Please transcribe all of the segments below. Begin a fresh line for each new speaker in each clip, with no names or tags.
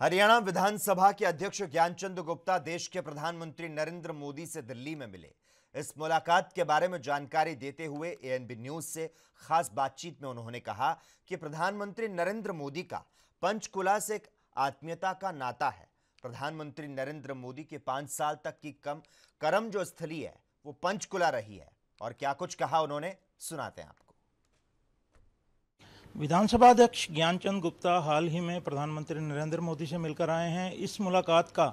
हरियाणा विधानसभा के अध्यक्ष ज्ञानचंद गुप्ता देश के प्रधानमंत्री नरेंद्र मोदी से दिल्ली में मिले इस मुलाकात के बारे में जानकारी देते हुए एएनबी न्यूज से खास बातचीत में उन्होंने कहा कि प्रधानमंत्री नरेंद्र मोदी का पंचकुला से एक आत्मीयता का नाता है प्रधानमंत्री नरेंद्र मोदी के पांच साल तक की कम कर्म जो स्थली है वो पंचकुला रही है और क्या कुछ कहा उन्होंने सुनाते हैं आप
विधानसभा अध्यक्ष ज्ञानचंद गुप्ता हाल ही में प्रधानमंत्री नरेंद्र मोदी से मिलकर आए हैं इस मुलाकात का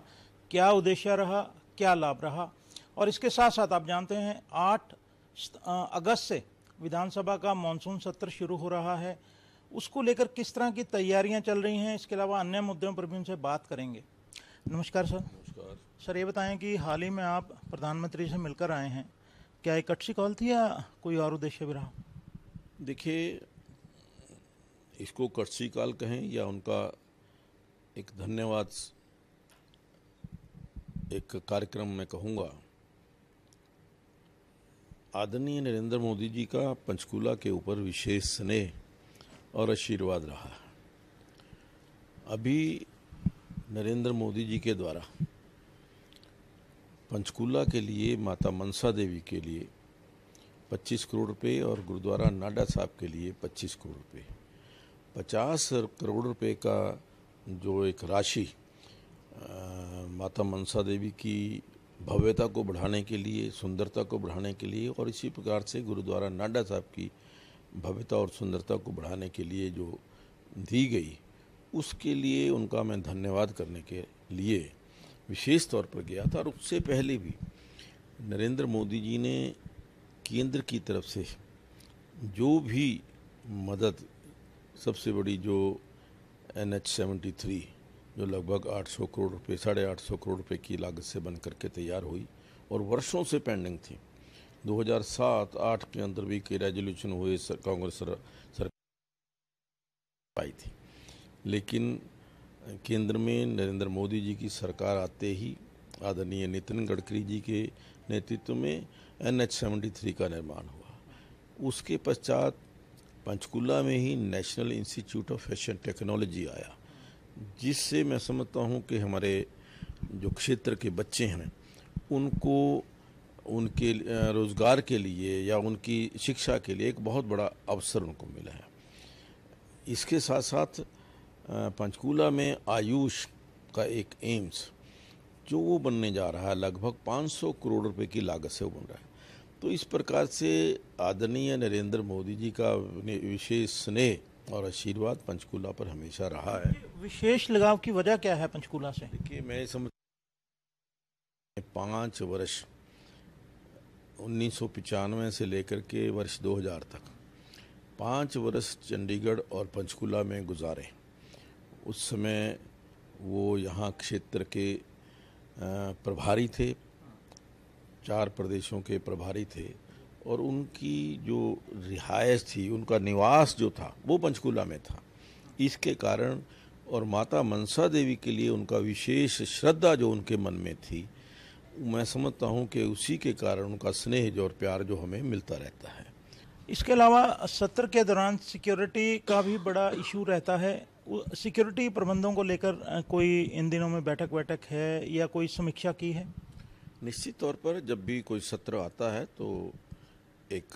क्या उद्देश्य रहा क्या लाभ रहा और इसके साथ साथ आप जानते हैं आठ अगस्त से विधानसभा का मानसून सत्र शुरू हो रहा है उसको लेकर किस तरह की तैयारियां चल रही हैं इसके अलावा अन्य मुद्दों पर भी उनसे बात करेंगे नमस्कार सर नमस्कार सर ये बताएं कि हाल ही में आप प्रधानमंत्री से मिलकर आए हैं क्या एक अच्छी कॉल थी या कोई और उद्देश्य भी रहा
देखिए इसको कटसी काल कहें या उनका एक धन्यवाद एक कार्यक्रम में कहूँगा आदरणीय नरेंद्र मोदी जी का पंचकूला के ऊपर विशेष स्नेह और आशीर्वाद रहा अभी नरेंद्र मोदी जी के द्वारा पंचकूला के लिए माता मनसा देवी के लिए 25 करोड़ रुपए और गुरुद्वारा नाडा साहब के लिए 25 करोड़ रुपए पचास करोड़ रुपए का जो एक राशि माता मनसा देवी की भव्यता को बढ़ाने के लिए सुंदरता को बढ़ाने के लिए और इसी प्रकार से गुरुद्वारा नाडा साहब की भव्यता और सुंदरता को बढ़ाने के लिए जो दी गई उसके लिए उनका मैं धन्यवाद करने के लिए विशेष तौर पर गया था और उससे पहले भी नरेंद्र मोदी जी ने केंद्र की तरफ से जो भी मदद सबसे बड़ी जो एन एच सेवेंटी थ्री जो लगभग 800 करोड़ रुपए साढ़े आठ करोड़ रुपए की लागत से बन करके तैयार हुई और वर्षों से पेंडिंग थी 2007-8 के अंदर भी कई रेजोल्यूशन हुए कांग्रेस सरकार आई थी लेकिन केंद्र में नरेंद्र मोदी जी की सरकार आते ही आदरणीय नितिन गडकरी जी के नेतृत्व में एन एच सेवेंटी थ्री का निर्माण हुआ उसके पश्चात पंचकूला में ही national institute of fashion technology आया जिससे मैं समझता हूँ कि हमारे जो क्षेत्र के बच्चे हैं उनको उनके रोज़गार के लिए या उनकी शिक्षा के लिए एक बहुत बड़ा अवसर उनको मिला है इसके साथ साथ पंचकूला में आयुष का एक एम्स जो वो बनने जा रहा है लगभग 500 करोड़ रुपए की लागत से वो बन रहा है तो इस प्रकार से आदरणीय नरेंद्र मोदी जी का विशेष स्नेह और आशीर्वाद पंचकूला पर हमेशा रहा है
विशेष लगाव की वजह क्या है पंचकूला से देखिए
मैं समझ पाँच वर्ष उन्नीस से लेकर के वर्ष 2000 तक पाँच वर्ष चंडीगढ़ और पंचकूला में गुजारे उस समय वो यहाँ क्षेत्र के प्रभारी थे चार प्रदेशों के प्रभारी थे और उनकी जो रिहायश थी उनका निवास जो था वो पंचकूला में था इसके कारण और माता मनसा देवी के लिए उनका विशेष श्रद्धा जो उनके मन में थी मैं समझता हूँ कि उसी के कारण उनका स्नेह जो और प्यार जो हमें मिलता रहता है
इसके अलावा सत्र के दौरान सिक्योरिटी का भी बड़ा इशू रहता है सिक्योरिटी प्रबंधों को लेकर कोई इन दिनों में बैठक बैठक है या कोई समीक्षा की है
निश्चित तौर पर जब भी कोई सत्र आता है तो एक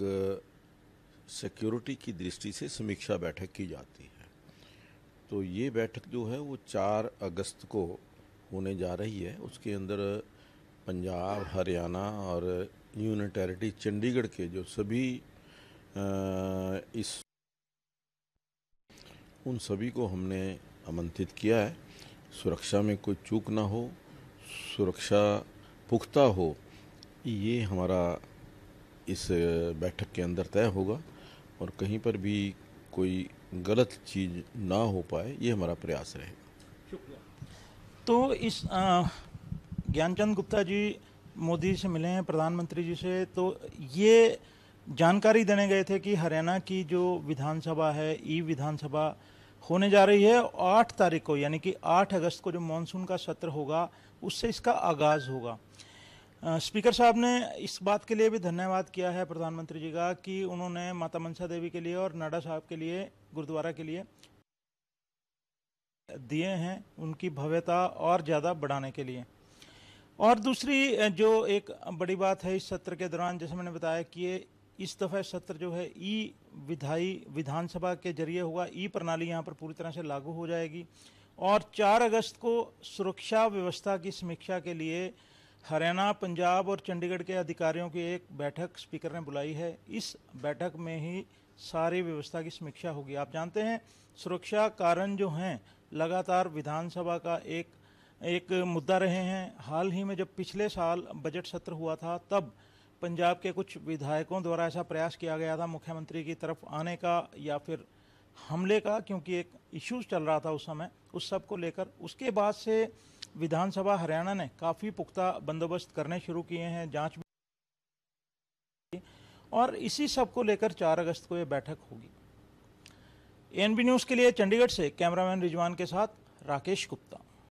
सिक्योरिटी की दृष्टि से समीक्षा बैठक की जाती है तो ये बैठक जो है वो चार अगस्त को होने जा रही है उसके अंदर पंजाब हरियाणा और यूनियन टेरिटरी चंडीगढ़ के जो सभी इस उन सभी को हमने आमंत्रित किया है सुरक्षा में कोई चूक ना हो सुरक्षा पुख्ता हो ये हमारा इस बैठक के अंदर तय होगा और कहीं पर भी कोई गलत चीज़ ना हो पाए ये हमारा प्रयास रहेगा
शुक्रिया तो इस ज्ञानचंद गुप्ता जी मोदी से मिले हैं प्रधानमंत्री जी से तो ये जानकारी देने गए थे कि हरियाणा की जो विधानसभा है ई विधानसभा होने जा रही है आठ तारीख को यानी कि आठ अगस्त को जो मानसून का सत्र होगा उससे इसका आगाज़ होगा स्पीकर साहब ने इस बात के लिए भी धन्यवाद किया है प्रधानमंत्री जी का कि उन्होंने माता मनसा देवी के लिए और नाडा साहब के लिए गुरुद्वारा के लिए दिए हैं उनकी भव्यता और ज़्यादा बढ़ाने के लिए और दूसरी जो एक बड़ी बात है इस सत्र के दौरान जैसे मैंने बताया कि ये इस दफा सत्र जो है ई विधाई विधानसभा के जरिए हुआ ई प्रणाली यहाँ पर पूरी तरह से लागू हो जाएगी और 4 अगस्त को सुरक्षा व्यवस्था की समीक्षा के लिए हरियाणा पंजाब और चंडीगढ़ के अधिकारियों की एक बैठक स्पीकर ने बुलाई है इस बैठक में ही सारी व्यवस्था की समीक्षा होगी आप जानते हैं सुरक्षा कारण जो हैं लगातार विधानसभा का एक एक मुद्दा रहे हैं हाल ही में जब पिछले साल बजट सत्र हुआ था तब पंजाब के कुछ विधायकों द्वारा ऐसा प्रयास किया गया था मुख्यमंत्री की तरफ आने का या फिर हमले का क्योंकि एक इश्यूज चल रहा था उस समय उस सब को लेकर उसके बाद से विधानसभा हरियाणा ने काफ़ी पुख्ता बंदोबस्त करने शुरू किए हैं जांच और इसी सब को लेकर 4 अगस्त को ये बैठक होगी एनबी न्यूज़ के लिए चंडीगढ़ से कैमरामैन रिजवान के साथ राकेश गुप्ता